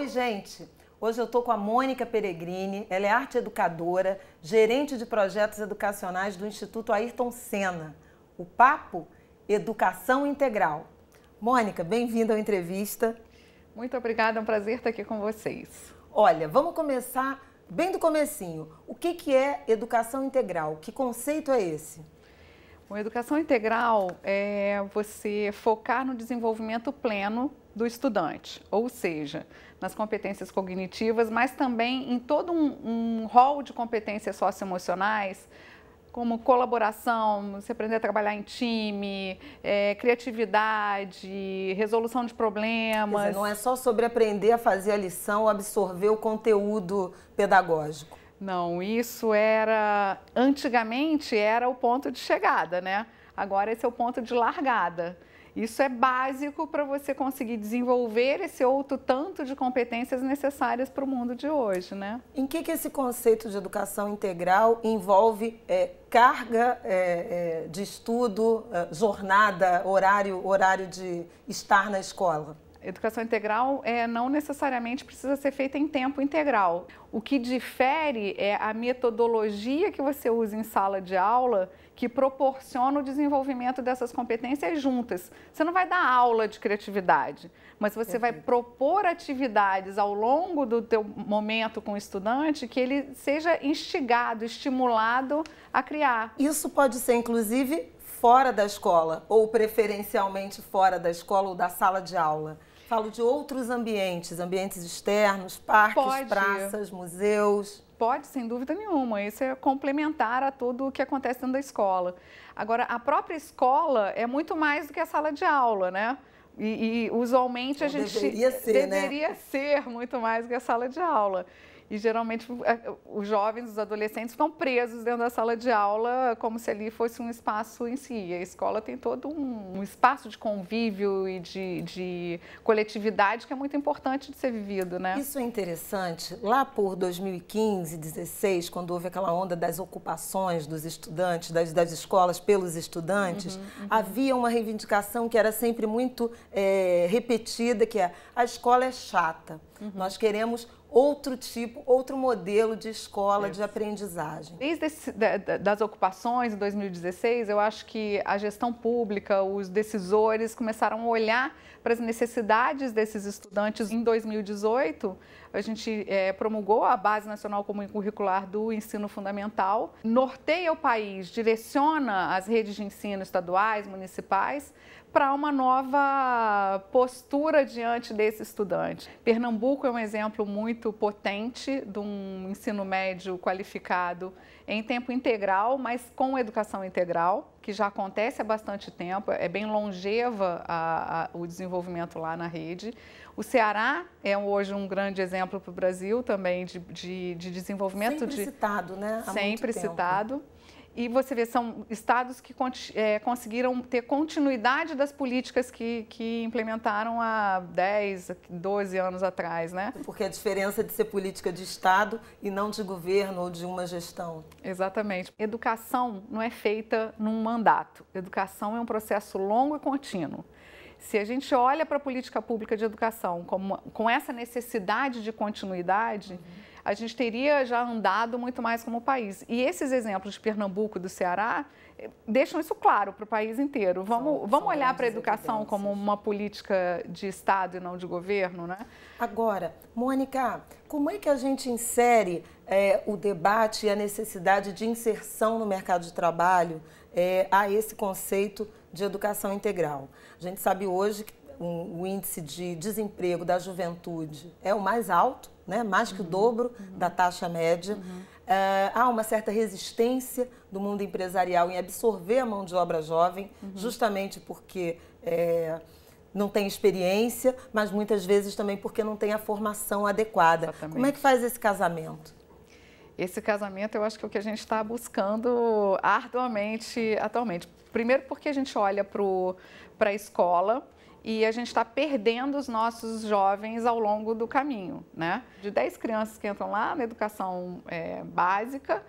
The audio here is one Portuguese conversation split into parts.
Oi, gente! Hoje eu estou com a Mônica Peregrini, ela é arte educadora, gerente de projetos educacionais do Instituto Ayrton Senna. O papo Educação Integral. Mônica, bem-vinda à entrevista. Muito obrigada, é um prazer estar aqui com vocês. Olha, vamos começar bem do comecinho. O que, que é educação integral? Que conceito é esse? Bom, educação integral é você focar no desenvolvimento pleno do estudante, ou seja, nas competências cognitivas, mas também em todo um, um rol de competências socioemocionais, como colaboração, você aprender a trabalhar em time, é, criatividade, resolução de problemas. Dizer, não é só sobre aprender a fazer a lição, absorver o conteúdo pedagógico. Não, isso era antigamente era o ponto de chegada, né? Agora esse é o ponto de largada. Isso é básico para você conseguir desenvolver esse outro tanto de competências necessárias para o mundo de hoje, né? Em que, que esse conceito de educação integral envolve é, carga é, é de estudo, é, jornada, horário, horário de estar na escola? Educação integral é, não necessariamente precisa ser feita em tempo integral. O que difere é a metodologia que você usa em sala de aula que proporciona o desenvolvimento dessas competências juntas. Você não vai dar aula de criatividade, mas você Perfeito. vai propor atividades ao longo do teu momento com o estudante que ele seja instigado, estimulado a criar. Isso pode ser inclusive fora da escola ou preferencialmente fora da escola ou da sala de aula. Falo de outros ambientes, ambientes externos, parques, pode. praças, museus. Pode, sem dúvida nenhuma. Isso é complementar a tudo o que acontece dentro da escola. Agora, a própria escola é muito mais do que a sala de aula, né? E, e usualmente a então, gente deveria ser, né? deveria né? ser muito mais do que a sala de aula. E geralmente é, os jovens, os adolescentes são presos dentro da sala de aula como se ali fosse um espaço em si. A escola tem todo um espaço de convívio e de, de coletividade que é muito importante de ser vivido, né? Isso é interessante. Lá por 2015, 2016, quando houve aquela onda das ocupações dos estudantes, das, das escolas pelos estudantes, uhum, uhum. havia uma reivindicação que era sempre muito é, repetida, que é a escola é chata. Uhum. Nós queremos outro tipo, outro modelo de escola, de aprendizagem. Desde esse, das ocupações em 2016, eu acho que a gestão pública, os decisores começaram a olhar para as necessidades desses estudantes. Em 2018, a gente é, promulgou a Base Nacional Comum Curricular do Ensino Fundamental, norteia o país, direciona as redes de ensino estaduais, municipais, para uma nova postura diante desse estudante. Pernambuco é um exemplo muito potente de um ensino médio qualificado em tempo integral, mas com educação integral, que já acontece há bastante tempo, é bem longeva a, a, o desenvolvimento lá na rede. O Ceará é hoje um grande exemplo para o Brasil também de, de, de desenvolvimento sempre de. citado, né? Há sempre citado. Tempo e você vê, são estados que é, conseguiram ter continuidade das políticas que, que implementaram há 10, 12 anos atrás, né? Porque a diferença de ser política de Estado e não de governo ou de uma gestão. Exatamente. Educação não é feita num mandato. Educação é um processo longo e contínuo. Se a gente olha para a política pública de educação como, com essa necessidade de continuidade... Uhum a gente teria já andado muito mais como país. E esses exemplos de Pernambuco e do Ceará eh, deixam isso claro para o país inteiro. Vamos, são, vamos são olhar para a educação evidências. como uma política de Estado e não de governo, né? Agora, Mônica, como é que a gente insere é, o debate e a necessidade de inserção no mercado de trabalho é, a esse conceito de educação integral? A gente sabe hoje que o índice de desemprego da juventude é o mais alto, né? mais que uhum. o dobro uhum. da taxa média. Uhum. Eh, há uma certa resistência do mundo empresarial em absorver a mão de obra jovem, uhum. justamente porque é, não tem experiência, mas muitas vezes também porque não tem a formação adequada. Exatamente. Como é que faz esse casamento? Esse casamento eu acho que é o que a gente está buscando arduamente atualmente. Primeiro porque a gente olha para a escola, e a gente está perdendo os nossos jovens ao longo do caminho. Né? De 10 crianças que entram lá na educação é, básica,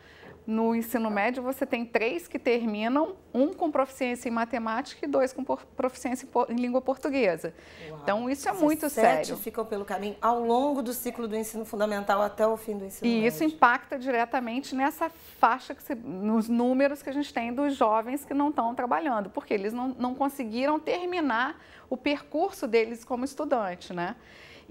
no ensino médio, você tem três que terminam, um com proficiência em matemática e dois com proficiência em língua portuguesa. Uau. Então, isso é muito sete sério. ficam pelo caminho ao longo do ciclo do ensino fundamental até o fim do ensino e médio. E isso impacta diretamente nessa faixa, que se, nos números que a gente tem dos jovens que não estão trabalhando, porque eles não, não conseguiram terminar o percurso deles como estudante, né?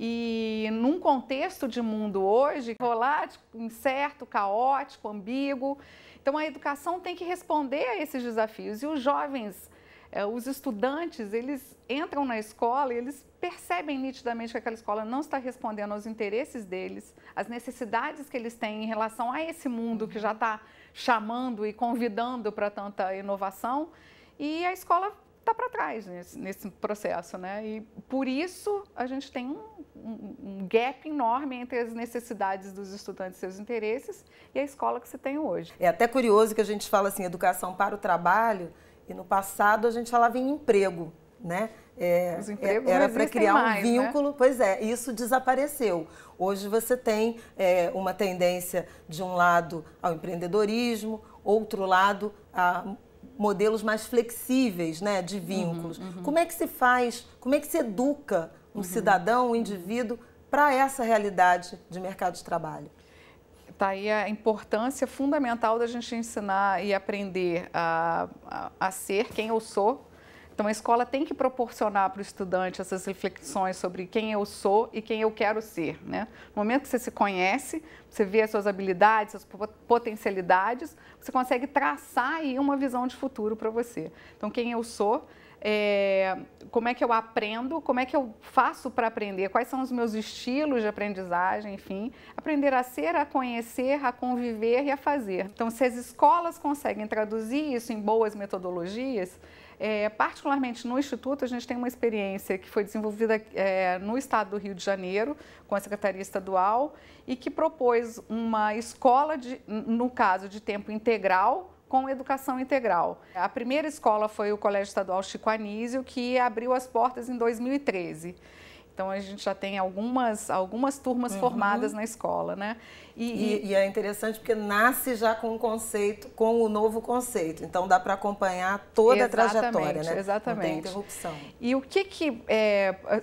E num contexto de mundo hoje, volátil, tipo, incerto, caótico, ambíguo, então a educação tem que responder a esses desafios. E os jovens, eh, os estudantes, eles entram na escola e eles percebem nitidamente que aquela escola não está respondendo aos interesses deles, às necessidades que eles têm em relação a esse mundo que já está chamando e convidando para tanta inovação. E a escola está para trás nesse, nesse, processo, né? E por isso a gente tem um, um, um, gap enorme entre as necessidades dos estudantes, seus interesses e a escola que se tem hoje. É até curioso que a gente fala assim, educação para o trabalho, e no passado a gente falava em emprego, né? É, é era para criar mais, um né? vínculo, né? pois é, isso desapareceu. Hoje você tem é, uma tendência de um lado ao empreendedorismo, outro lado a modelos mais flexíveis né, de uhum, vínculos. Uhum, uhum. Como é que se faz, como é que se educa um uhum. cidadão, um indivíduo, para essa realidade de mercado de trabalho? Está aí a importância fundamental da gente ensinar e aprender a, a, a ser quem eu sou então a escola tem que proporcionar para o estudante essas reflexões sobre quem eu sou e quem eu quero ser. Né? No momento que você se conhece, você vê as suas habilidades, suas potencialidades, você consegue traçar aí uma visão de futuro para você. Então quem eu sou é, como é que eu aprendo, como é que eu faço para aprender, quais são os meus estilos de aprendizagem, enfim, aprender a ser, a conhecer, a conviver e a fazer. Então, se as escolas conseguem traduzir isso em boas metodologias, é, particularmente no Instituto, a gente tem uma experiência que foi desenvolvida é, no estado do Rio de Janeiro, com a Secretaria Estadual, e que propôs uma escola, de, no caso de tempo integral, com educação integral. A primeira escola foi o Colégio Estadual Chico Anísio, que abriu as portas em 2013. Então a gente já tem algumas, algumas turmas uhum. formadas na escola, né? E, e, e, é interessante porque nasce já com o conceito, com o novo conceito. Então dá para acompanhar toda a trajetória, né? Exatamente. Não tem interrupção. E o que que é,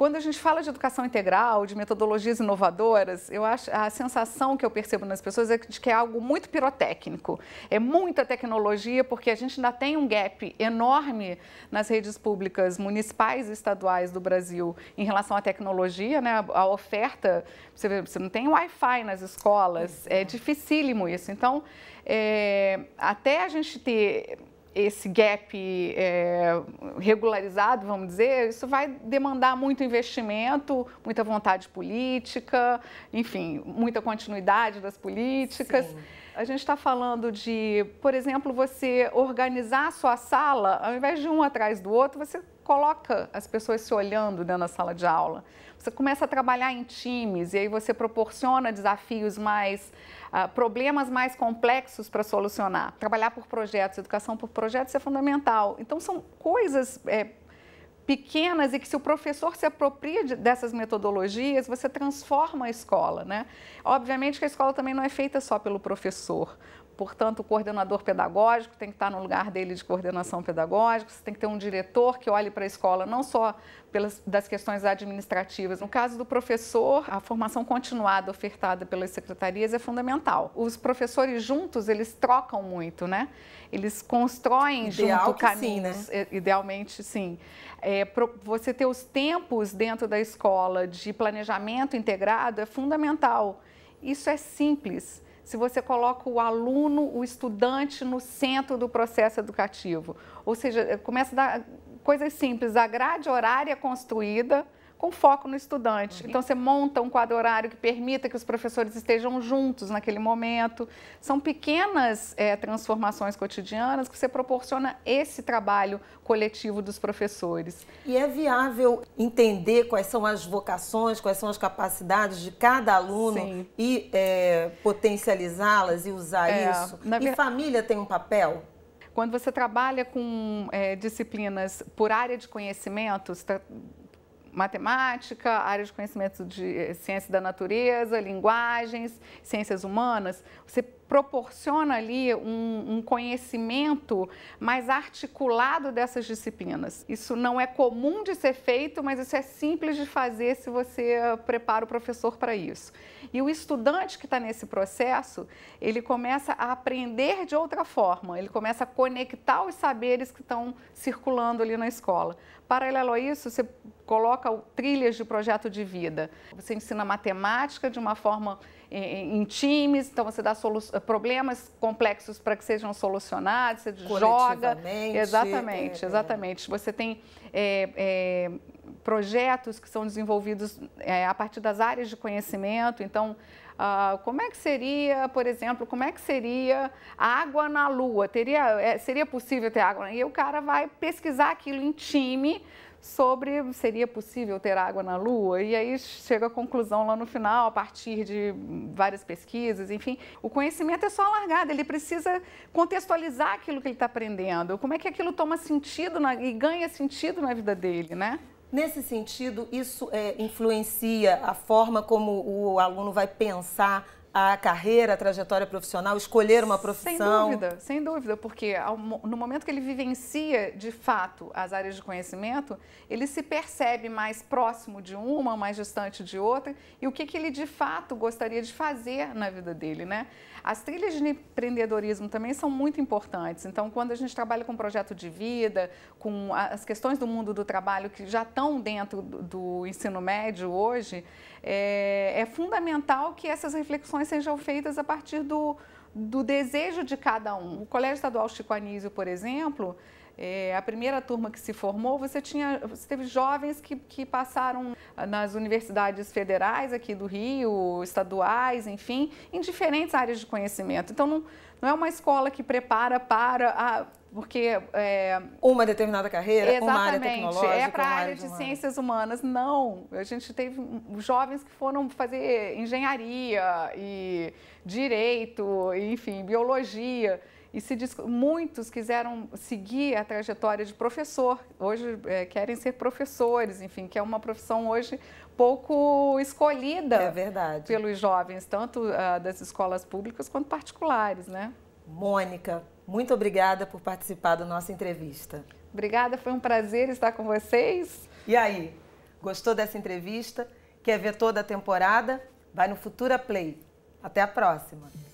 quando a gente fala de educação integral, de metodologias inovadoras, eu acho a sensação que eu percebo nas pessoas é de que é algo muito pirotécnico. É muita tecnologia, porque a gente ainda tem um gap enorme nas redes públicas municipais e estaduais do Brasil em relação à tecnologia, né? A oferta, você, vê, você não tem Wi-Fi nas escolas, é uhum. dificílimo isso. Então, é, até a gente ter esse gap é, regularizado, vamos dizer, isso vai demandar muito investimento, muita vontade política, enfim, muita continuidade das políticas. Sim. A gente está falando de, por exemplo, você organizar a sua sala, ao invés de um atrás do outro, você coloca as pessoas se olhando dentro da sala de aula. Você começa a trabalhar em times e aí você proporciona desafios mais, uh, problemas mais complexos para solucionar. Trabalhar por projetos, educação por projetos é fundamental. Então, são coisas, é, pequenas e que se o professor se apropria dessas metodologias, você transforma a escola, né? Obviamente que a escola também não é feita só pelo professor, Portanto, o coordenador pedagógico tem que estar no lugar dele de coordenação pedagógica, você tem que ter um diretor que olhe para a escola não só pelas, das questões administrativas. No caso do professor, a formação continuada ofertada pelas secretarias é fundamental. Os professores juntos, eles trocam muito, né? Eles constroem Ideal junto caminhos. Sim, né? É, idealmente, sim. É, você ter os tempos dentro da escola de planejamento integrado é fundamental. Isso é simples se você coloca o aluno, o estudante no centro do processo educativo. Ou seja, começa a dar coisas simples, a grade horária construída, com foco no estudante. Uhum. Então, você monta um quadro horário que permita que os professores estejam juntos naquele momento. São pequenas é, transformações cotidianas que você proporciona esse trabalho coletivo dos professores. E é viável entender quais são as vocações, quais são as capacidades de cada aluno Sim. e é, potencializá-las e usar é, isso? Na... E família tem um papel? Quando você trabalha com é, disciplinas por área de conhecimento, você matemática, área de conhecimento de eh, ciência da natureza, linguagens, ciências humanas, você proporciona ali um, um, conhecimento mais articulado dessas disciplinas. Isso não é comum de ser feito, mas isso é simples de fazer se você eh, prepara o professor para isso. E o estudante que está nesse processo, ele começa a aprender de outra forma, ele começa a conectar os saberes que estão circulando ali na escola. Paralelo a isso, você coloca trilhas de projeto de vida, você ensina matemática de uma forma em, em times, então você dá problemas complexos para que sejam solucionados, você joga. Exatamente, é, né? exatamente. Você tem é, é, projetos que são desenvolvidos é, a partir das áreas de conhecimento, então Uh, como é que seria, por exemplo, como é que seria água na Lua? Teria, é, seria possível ter água? E o cara vai pesquisar aquilo em time sobre seria possível ter água na Lua, e aí chega a conclusão lá no final, a partir de várias pesquisas, enfim. O conhecimento é só alargado, ele precisa contextualizar aquilo que ele está aprendendo, como é que aquilo toma sentido na, e ganha sentido na vida dele, né? Nesse sentido, isso é, influencia a forma como o aluno vai pensar a carreira, a trajetória profissional, escolher uma profissão? Sem dúvida, sem dúvida, porque no momento que ele vivencia de fato as áreas de conhecimento, ele se percebe mais próximo de uma, mais distante de outra e o que, que ele de fato gostaria de fazer na vida dele, né? As trilhas de empreendedorismo também são muito importantes. Então, quando a gente trabalha com projeto de vida, com as questões do mundo do trabalho que já estão dentro do ensino médio hoje, é, é fundamental que essas reflexões sejam feitas a partir do, do desejo de cada um. O Colégio Estadual Chico Anísio, por exemplo, é, a primeira turma que se formou, você, tinha, você teve jovens que, que passaram nas universidades federais aqui do Rio, estaduais, enfim, em diferentes áreas de conhecimento. Então, não, não é uma escola que prepara para a porque. É... Uma determinada carreira? Exatamente. Uma área é tecnológica? É para a área, de ciências humanas. Não. A gente teve jovens que foram fazer engenharia e direito, enfim, biologia. E se diz, muitos quiseram seguir a trajetória de professor, hoje é, querem ser professores, enfim, que é uma profissão hoje pouco escolhida é verdade pelos jovens, tanto uh, das escolas públicas quanto particulares, né? Mônica, muito obrigada por participar da nossa entrevista. Obrigada, foi um prazer estar com vocês. E aí, gostou dessa entrevista? Quer ver toda a temporada? Vai no Futura Play. Até a próxima!